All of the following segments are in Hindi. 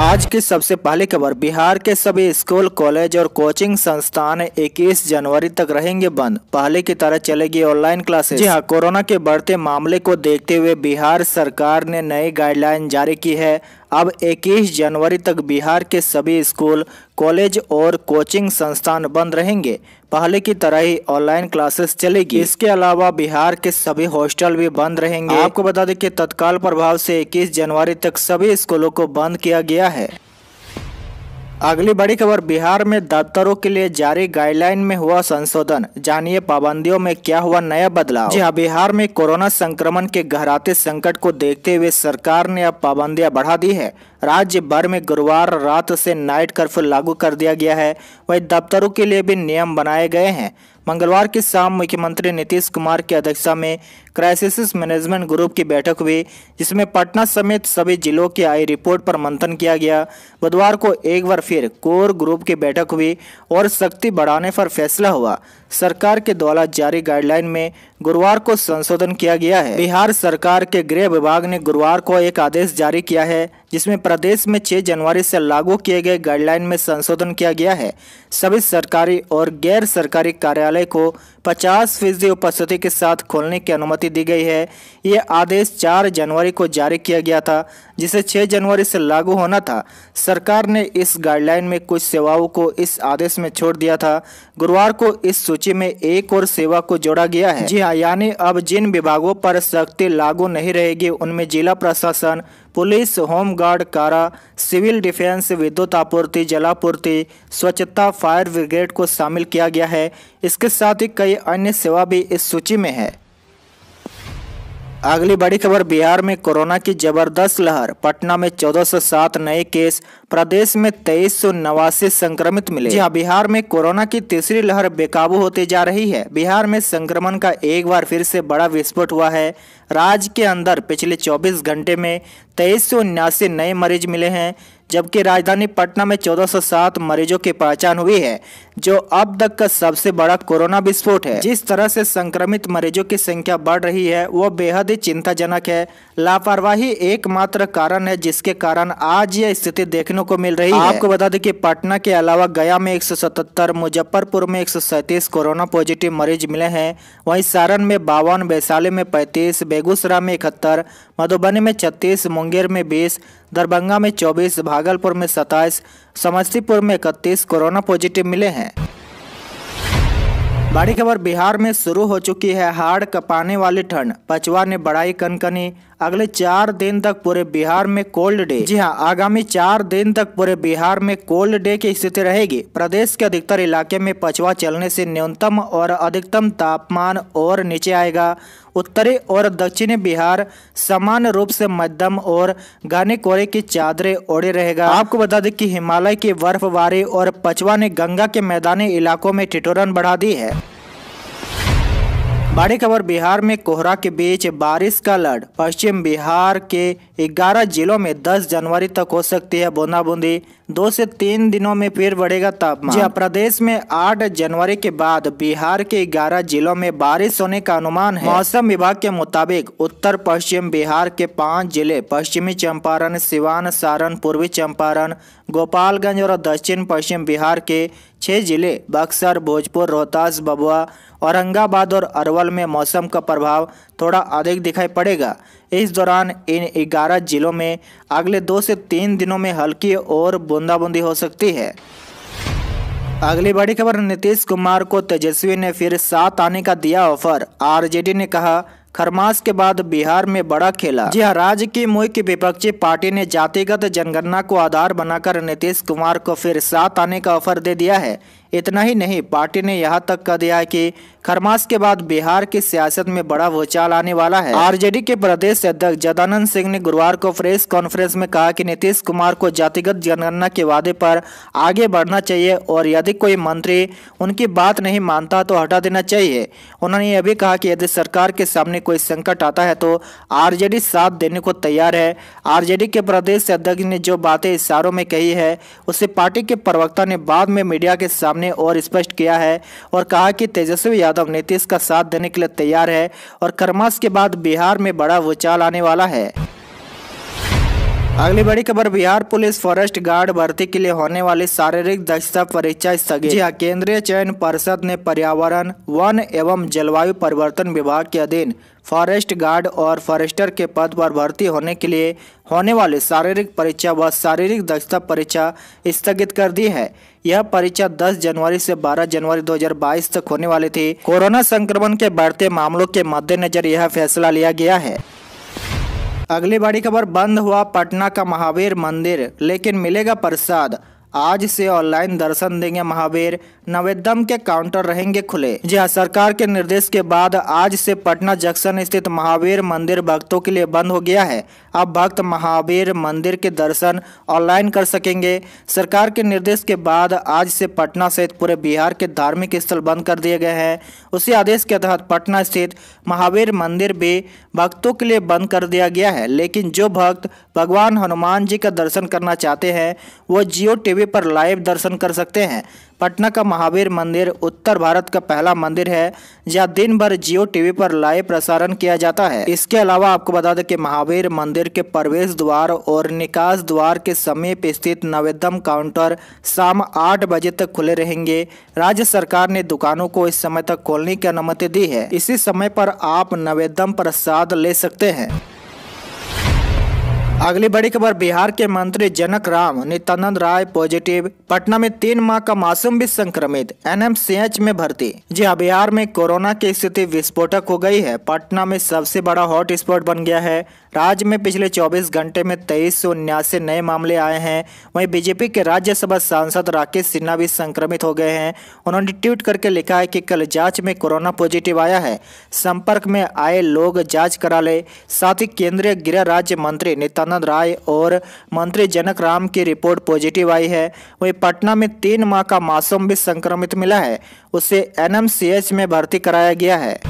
आज की सबसे पहली खबर बिहार के सभी स्कूल कॉलेज और कोचिंग संस्थान 21 जनवरी तक रहेंगे बंद पहले की तरह चलेगी ऑनलाइन क्लासेस जी हाँ कोरोना के बढ़ते मामले को देखते हुए बिहार सरकार ने नई गाइडलाइन जारी की है अब 21 जनवरी तक बिहार के सभी स्कूल कॉलेज और कोचिंग संस्थान बंद रहेंगे पहले की तरह ही ऑनलाइन क्लासेस चलेगी इसके अलावा बिहार के सभी हॉस्टल भी बंद रहेंगे आपको बता दें कि तत्काल प्रभाव से इक्कीस जनवरी तक सभी स्कूलों को बंद किया गया है अगली बड़ी खबर बिहार में दफ्तरों के लिए जारी गाइडलाइन में हुआ संशोधन जानिए पाबंदियों में क्या हुआ नया बदलाव जी हाँ बिहार में कोरोना संक्रमण के गहराते संकट को देखते हुए सरकार ने अब पाबंदियां बढ़ा दी है राज्य भर में गुरुवार रात से नाइट कर्फ्यू लागू कर दिया गया है वही दफ्तरों के लिए भी नियम बनाए गए हैं मंगलवार की शाम मुख्यमंत्री नीतीश कुमार की अध्यक्षता में क्राइसिस मैनेजमेंट ग्रुप की बैठक हुई जिसमें पटना समेत सभी जिलों की आई रिपोर्ट पर मंथन किया गया बुधवार को एक बार फिर कोर ग्रुप की बैठक हुई और सख्ती बढ़ाने पर फैसला हुआ सरकार के द्वारा जारी गाइडलाइन में गुरुवार को संशोधन किया गया है बिहार सरकार के गृह विभाग ने गुरुवार को एक आदेश जारी किया है जिसमें प्रदेश में 6 जनवरी से लागू किए गए गाइडलाइन में संशोधन किया गया है सभी सरकारी और गैर सरकारी कार्यालय को 50 फीसदी उपस्थिति के साथ खोलने की अनुमति दी गई है ये आदेश 4 जनवरी को जारी किया गया था जिसे 6 जनवरी से लागू होना था सरकार ने इस गाइडलाइन में कुछ सेवाओं को इस आदेश में छोड़ दिया था गुरुवार को इस सूची में एक और सेवा को जोड़ा गया है जी हाँ यानी अब जिन विभागों पर सख्ती लागू नहीं रहेगी उनमें जिला प्रशासन पुलिस होमगार्ड कारा सिविल डिफेंस विद्युत आपूर्ति जलापूर्ति स्वच्छता फायर ब्रिगेड को शामिल किया गया है इसके साथ ही कई अन्य सेवा भी इस सूची में है अगली बड़ी खबर बिहार में कोरोना की जबरदस्त लहर पटना में 1407 नए केस प्रदेश में तेईस नवासी संक्रमित मिले जी हाँ, बिहार में कोरोना की तीसरी लहर बेकाबू होती जा रही है बिहार में संक्रमण का एक बार फिर से बड़ा विस्फोट हुआ है राज्य के अंदर पिछले 24 घंटे में तेईस नए मरीज मिले हैं जबकि राजधानी पटना में 1407 मरीजों की पहचान हुई है जो अब तक का सबसे बड़ा कोरोना विस्फोट है जिस तरह से संक्रमित मरीजों की संख्या बढ़ रही है वो बेहद ही चिंताजनक है लापरवाही एकमात्र कारण है जिसके कारण आज यह स्थिति देखने को मिल रही है आपको बता दें कि पटना के अलावा गया में 177, मुजफ्फरपुर में 137 कोरोना पॉजिटिव मरीज मिले हैं वहीं सारण में बावन वैशाली में पैंतीस बेगूसराय में इकहत्तर मधुबनी में छत्तीस मुंगेर में बीस दरभंगा में चौबीस भाग भागलपुर में सत्ताईस समस्तीपुर में इकतीस कोरोना पॉजिटिव मिले हैं बड़ी खबर बिहार में शुरू हो चुकी है हाड़ कपाने वाली ठंड पचवा ने बढ़ाई कनकनी अगले चार दिन तक पूरे बिहार में कोल्ड डे जी हां आगामी चार दिन तक पूरे बिहार में कोल्ड डे की स्थिति रहेगी प्रदेश के अधिकतर इलाके में पचवा चलने से न्यूनतम और अधिकतम तापमान और नीचे आएगा उत्तरी और दक्षिणी बिहार समान रूप से मध्यम और घने कोहरे की चादरें ओढ़े रहेगा आपको बता दें कि हिमालय की बर्फबारी और पचवा ने गंगा के मैदानी इलाकों में ठिठुरन बढ़ा दी है बड़ी खबर बिहार में कोहरा के बीच बारिश का लड़ पश्चिम बिहार के 11 जिलों में 10 जनवरी तक हो सकती है बूंदाबूंदी दो से तीन दिनों में फिर बढ़ेगा तापमान जी हाँ। प्रदेश में 8 जनवरी के बाद बिहार के 11 जिलों में बारिश होने का अनुमान है मौसम विभाग के मुताबिक उत्तर पश्चिम बिहार के पाँच जिले पश्चिमी चंपारण सिवान सारण पूर्वी चंपारण गोपालगंज और दक्षिण पश्चिम बिहार के छः जिले बक्सर भोजपुर रोहतास बबुआ औरंगाबाद और अरवल में मौसम का प्रभाव थोड़ा अधिक दिखाई पड़ेगा इस दौरान इन 11 जिलों में अगले दो से तीन दिनों में हल्की और बूंदाबूंदी हो सकती है अगली बड़ी खबर नीतीश कुमार को तेजस्वी ने फिर साथ आने का दिया ऑफर आरजेडी ने कहा खरमास के बाद बिहार में बड़ा खेला जी हाँ राज्य की मुख्य विपक्षी पार्टी ने जातिगत जनगणना को आधार बनाकर नीतीश कुमार को फिर साथ आने का ऑफर दे दिया है इतना ही नहीं पार्टी ने यहाँ तक कह दिया है कि खरमास के बाद बिहार की सियासत में बड़ा भूचाल आने वाला है आरजेडी के प्रदेश अध्यक्ष जदानंद सिंह ने गुरुवार को प्रेस कॉन्फ्रेंस में कहा कि नीतीश कुमार को जातिगत जनगणना के वादे पर आगे बढ़ना चाहिए और यदि कोई मंत्री उनकी बात नहीं मानता तो हटा देना चाहिए उन्होंने यह भी कहा कि यदि सरकार के सामने कोई संकट आता है तो आर साथ देने को तैयार है आर के प्रदेश अध्यक्ष ने जो बातें इशारों में कही है उसे पार्टी के प्रवक्ता ने बाद में मीडिया के सामने ने और स्पष्ट किया है और कहा कि तेजस्वी यादव नीतीश का साथ देने के लिए तैयार है और कर्मास के बाद बिहार में बड़ा भूचाल आने वाला है अगली बड़ी खबर बिहार पुलिस फॉरेस्ट गार्ड भर्ती के लिए होने वाली शारीरिक दक्षता परीक्षा स्थगित जी हाँ, केंद्रीय चयन परिषद ने पर्यावरण वन एवं जलवायु परिवर्तन विभाग के अधीन फॉरेस्ट गार्ड और फॉरेस्टर के पद पर भर्ती होने के लिए होने वाली शारीरिक परीक्षा व शारीरिक दक्षता परीक्षा स्थगित कर दी है यह परीक्षा 10 जनवरी से 12 जनवरी 2022 तक होने वाली थी कोरोना संक्रमण के बढ़ते मामलों के मद्देनजर यह फैसला लिया गया है अगली बड़ी खबर बंद हुआ पटना का महावीर मंदिर लेकिन मिलेगा प्रसाद आज से ऑनलाइन दर्शन देंगे महावीर नवेदम के काउंटर रहेंगे खुले जी सरकार के निर्देश के बाद आज से पटना जंक्शन स्थित महावीर मंदिर भक्तों के लिए बंद हो गया है अब भक्त महावीर मंदिर के दर्शन ऑनलाइन कर सकेंगे सरकार के निर्देश के बाद आज से पटना सहित पूरे बिहार के धार्मिक स्थल बंद कर दिए गए हैं उसी आदेश के तहत पटना स्थित महावीर मंदिर भी भक्तों के लिए बंद कर दिया गया है लेकिन जो भक्त भगवान हनुमान जी का दर्शन करना चाहते हैं वो जियो टीवी टीवी पर लाइव दर्शन कर सकते हैं पटना का महावीर मंदिर उत्तर भारत का पहला मंदिर है जहाँ दिन भर जियो टीवी पर लाइव प्रसारण किया जाता है इसके अलावा आपको बता दें कि महावीर मंदिर के प्रवेश द्वार और निकास द्वार के समीप स्थित नवेदम काउंटर शाम आठ बजे तक खुले रहेंगे राज्य सरकार ने दुकानों को इस समय तक खोलने की अनुमति दी है इसी समय पर आप नवेदम प्रसाद ले सकते हैं अगली बड़ी खबर बिहार के मंत्री जनक राम नित्यानंद राय पॉजिटिव पटना में तीन माह का मासूम भी संक्रमित एनएमसीएच में भर्ती जी हाँ बिहार में कोरोना की स्थिति विस्फोटक हो गई है पटना में सबसे बड़ा हॉट स्पॉट बन गया है राज्य में पिछले 24 घंटे में तेईस सौ नए मामले आए हैं वहीं बीजेपी के राज्यसभा सांसद राकेश सिन्हा भी संक्रमित हो गए हैं उन्होंने ट्वीट करके लिखा है कि कल जांच में कोरोना पॉजिटिव आया है संपर्क में आए लोग जांच करा ले साथ ही केंद्रीय गृह राज्य मंत्री नित्यानंद रत्नद राय और मंत्री जनक राम की रिपोर्ट पॉजिटिव आई है वहीं पटना में तीन माह का मासूम भी संक्रमित मिला है उसे एनएमसीएच में भर्ती कराया गया है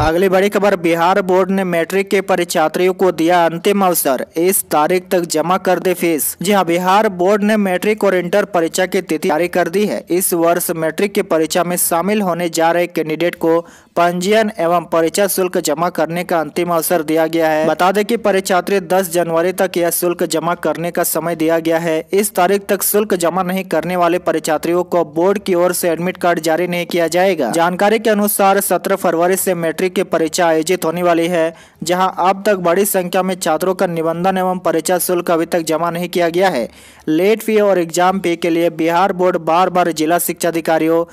अगली बड़ी खबर बिहार बोर्ड ने मैट्रिक के परीक्षार्थियों को दिया अंतिम अवसर इस तारीख तक जमा कर दे फीस जी हाँ बिहार बोर्ड ने मैट्रिक और इंटर परीक्षा की तिथि जारी कर दी है इस वर्ष मैट्रिक की परीक्षा में शामिल होने जा रहे कैंडिडेट को पंजीयन एवं परीक्षा शुल्क जमा करने का अंतिम अवसर दिया गया है बता दें कि परीक्षार्थी 10 जनवरी तक यह शुल्क जमा करने का समय दिया गया है इस तारीख तक शुल्क जमा नहीं करने वाले परीक्षार्थियों को बोर्ड की ओर से एडमिट कार्ड जारी नहीं किया जाएगा जानकारी के अनुसार सत्रह फरवरी से मैट्रिक की परीक्षा आयोजित होने वाली है जहाँ अब तक बड़ी संख्या में छात्रों का निबंधन एवं परीक्षा शुल्क अभी तक जमा नहीं किया गया है लेट फी और एग्जाम फी के लिए बिहार बोर्ड बार बार जिला शिक्षा अधिकारियों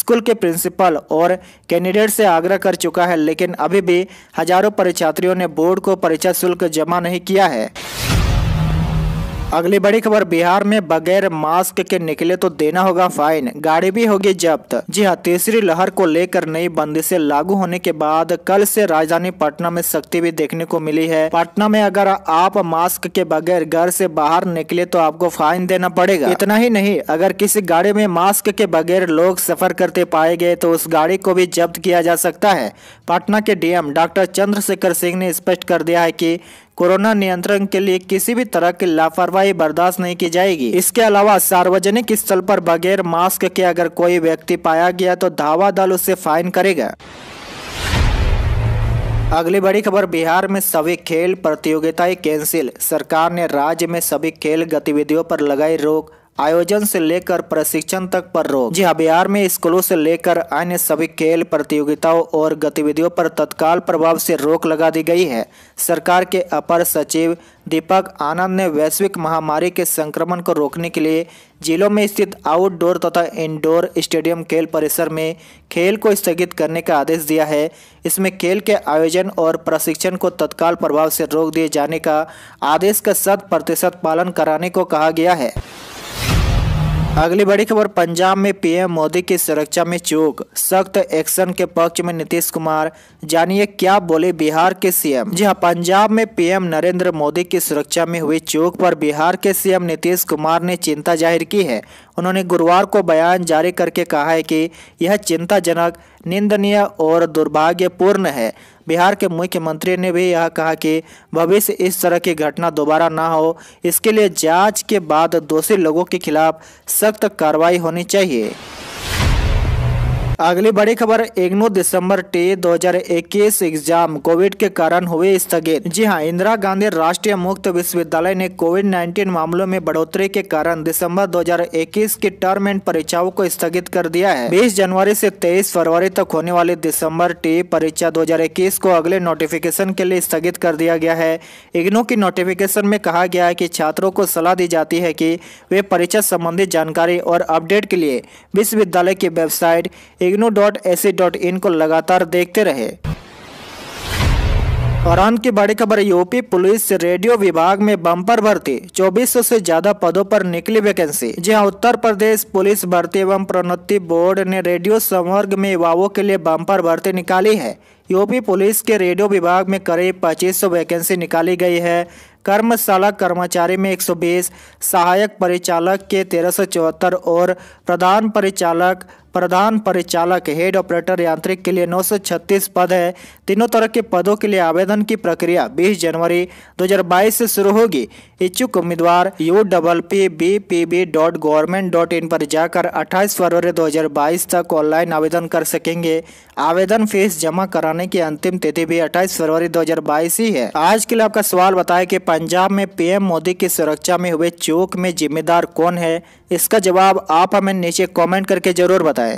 स्कूल के प्रिंसिपल और कैंडिडेट से आग्रह कर चुका है लेकिन अभी भी हजारों परीक्षार्थियों ने बोर्ड को परीक्षा शुल्क जमा नहीं किया है अगली बड़ी खबर बिहार में बगैर मास्क के निकले तो देना होगा फाइन गाड़ी भी होगी जब्त जी हाँ तीसरी लहर को लेकर नई बंदिशें लागू होने के बाद कल से राजधानी पटना में सख्ती भी देखने को मिली है पटना में अगर आप मास्क के बगैर घर से बाहर निकले तो आपको फाइन देना पड़ेगा इतना ही नहीं अगर किसी गाड़ी में मास्क के बगैर लोग सफर करते पाए गए तो उस गाड़ी को भी जब्त किया जा सकता है पटना के डीएम डॉक्टर चंद्रशेखर सिंह ने स्पष्ट कर दिया है की कोरोना नियंत्रण के लिए किसी भी तरह की लापरवाही बर्दाश्त नहीं की जाएगी इसके अलावा सार्वजनिक स्थल पर बगैर मास्क के अगर कोई व्यक्ति पाया गया तो धावा दल उसे फाइन करेगा अगली बड़ी खबर बिहार में सभी खेल प्रतियोगिताएं कैंसिल सरकार ने राज्य में सभी खेल गतिविधियों पर लगाई रोक आयोजन से लेकर प्रशिक्षण तक पर रोक जी हाँ बिहार में स्कूलों से लेकर अन्य सभी खेल प्रतियोगिताओं और गतिविधियों पर तत्काल प्रभाव से रोक लगा दी गई है सरकार के अपर सचिव दीपक आनंद ने वैश्विक महामारी के संक्रमण को रोकने के लिए जिलों में स्थित आउटडोर तथा इंडोर स्टेडियम खेल परिसर में खेल को स्थगित करने का आदेश दिया है इसमें खेल के आयोजन और प्रशिक्षण को तत्काल प्रभाव से रोक दिए जाने का आदेश का शत प्रतिशत पालन कराने को कहा गया है अगली बड़ी खबर पंजाब में पीएम मोदी की सुरक्षा में चूक सख्त एक्शन के पक्ष में नीतीश कुमार जानिए क्या बोले बिहार के सीएम जी हां पंजाब में पीएम नरेंद्र मोदी की सुरक्षा में हुई चूक पर बिहार के सीएम नीतीश कुमार ने चिंता जाहिर की है उन्होंने गुरुवार को बयान जारी करके कहा है कि यह चिंताजनक निंदनीय और दुर्भाग्यपूर्ण है बिहार के मुख्यमंत्री ने भी यह कहा कि भविष्य इस तरह की घटना दोबारा ना हो इसके लिए जांच के बाद दोषी लोगों के खिलाफ सख्त कार्रवाई होनी चाहिए अगली बड़ी खबर एक नौ दिसम्बर टे दो हजार इक्कीस एग्जाम कोविड के कारण हुए स्थगित जी हाँ इंदिरा गांधी राष्ट्रीय मुक्त विश्वविद्यालय ने कोविड नाइन्टीन मामलों में बढ़ोतरी के कारण दिसंबर 2021 की टर्म एंड परीक्षाओं को स्थगित कर दिया है 20 जनवरी से 23 फरवरी तक होने वाली दिसंबर टी परीक्षा इक्कीस को अगले नोटिफिकेशन के लिए स्थगित कर दिया गया है इग्नो की नोटिफिकेशन में कहा गया है की छात्रों को सलाह दी जाती है की वे परीक्षा संबंधित जानकारी और अपडेट के लिए विश्वविद्यालय की website IGNOU dot S dot in को लगातार देखते रहे और अंत की बड़ी खबर यूपी पुलिस रेडियो विभाग में बम्पर भर्ती 2400 से ज्यादा पदों पर निकली वैकेंसी जहां उत्तर प्रदेश पुलिस भर्ती एवं प्रोन्नति बोर्ड ने रेडियो संवर्ग में युवाओं के लिए बम्पर भर्ती निकाली है यूपी पुलिस के रेडियो विभाग में करीब 2500 वैकेंसी निकाली गई है कर्मशाला कर्मचारी में 120, सहायक परिचालक के तेरह और प्रधान परिचालक प्रधान परिचालक हेड ऑपरेटर यांत्रिक के लिए 936 पद है तीनों तरह के पदों के लिए आवेदन की प्रक्रिया 20 जनवरी 2022 से शुरू होगी इच्छुक उम्मीदवार U double P B P B dot government dot in पर जाकर 28 फरवरी 2022 तक ऑनलाइन आवेदन कर सकेंगे आवेदन फीस जमा कराने की अंतिम तिथि भी 28 फरवरी 2022 ही है आज के लिए आपका सवाल बताया कि पंजाब में पीएम मोदी की सुरक्षा में हुए चौक में जिम्मेदार कौन है इसका जवाब आप हमें नीचे कमेंट करके जरूर बताएं